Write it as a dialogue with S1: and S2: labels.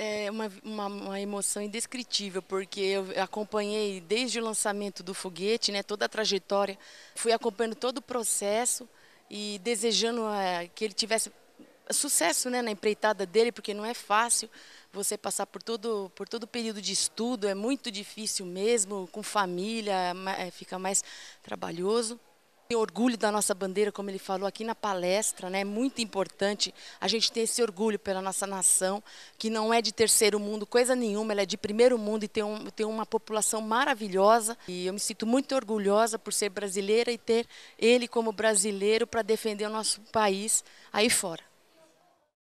S1: é uma, uma, uma, emoção indescritível, porque eu acompanhei desde o lançamento do foguete, né, toda a trajetória, fui acompanhando todo o processo e desejando é, que ele tivesse sucesso né, na empreitada dele, porque não é fácil você passar por todo por todo o período de estudo, é muito difícil mesmo, com família, é, fica mais trabalhoso orgulho da nossa bandeira, como ele falou aqui na palestra, né? É muito importante a gente ter esse orgulho pela nossa nação, que não é de terceiro mundo, coisa nenhuma, ela é de primeiro mundo e tem, um, tem uma população maravilhosa. E eu me sinto muito orgulhosa por ser brasileira e ter ele como brasileiro para defender o nosso país aí fora.